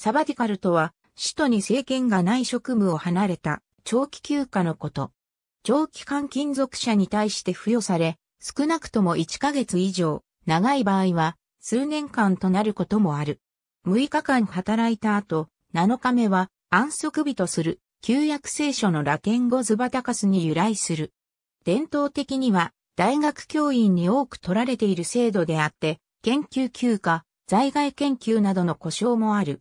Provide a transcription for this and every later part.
サバティカルとは、首都に政権がない職務を離れた長期休暇のこと。長期間勤続者に対して付与され、少なくとも1ヶ月以上、長い場合は数年間となることもある。6日間働いた後、7日目は安息日とする旧約聖書のラケン語ズバタカスに由来する。伝統的には大学教員に多く取られている制度であって、研究休暇、在外研究などの故障もある。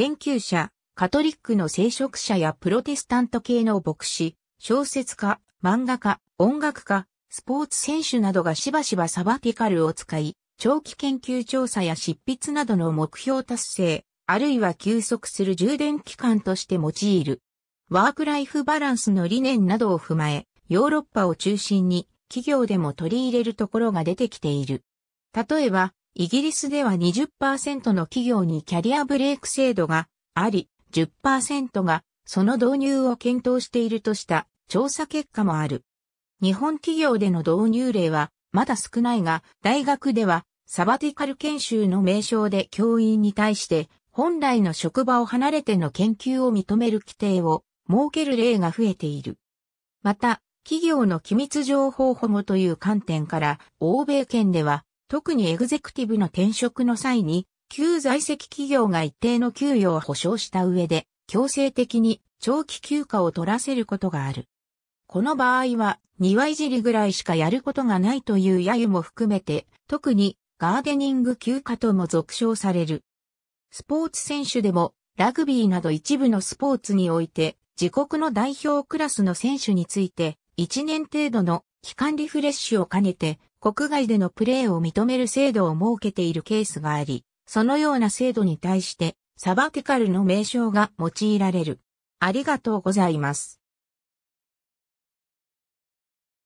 研究者、カトリックの聖職者やプロテスタント系の牧師、小説家、漫画家、音楽家、スポーツ選手などがしばしばサバティカルを使い、長期研究調査や執筆などの目標達成、あるいは休息する充電期間として用いる。ワークライフバランスの理念などを踏まえ、ヨーロッパを中心に企業でも取り入れるところが出てきている。例えば、イギリスでは20%の企業にキャリアブレイク制度があり、10%がその導入を検討しているとした調査結果もある。日本企業での導入例はまだ少ないが、大学ではサバティカル研修の名称で教員に対して本来の職場を離れての研究を認める規定を設ける例が増えている。また、企業の機密情報保護という観点から、欧米圏では特にエグゼクティブの転職の際に、旧在籍企業が一定の給与を保証した上で、強制的に長期休暇を取らせることがある。この場合は、庭いじりぐらいしかやることがないという揶揄も含めて、特にガーデニング休暇とも俗称される。スポーツ選手でも、ラグビーなど一部のスポーツにおいて、自国の代表クラスの選手について、1年程度の期間リフレッシュを兼ねて、国外でのプレーを認める制度を設けているケースがあり、そのような制度に対して、サバティカルの名称が用いられる。ありがとうございます。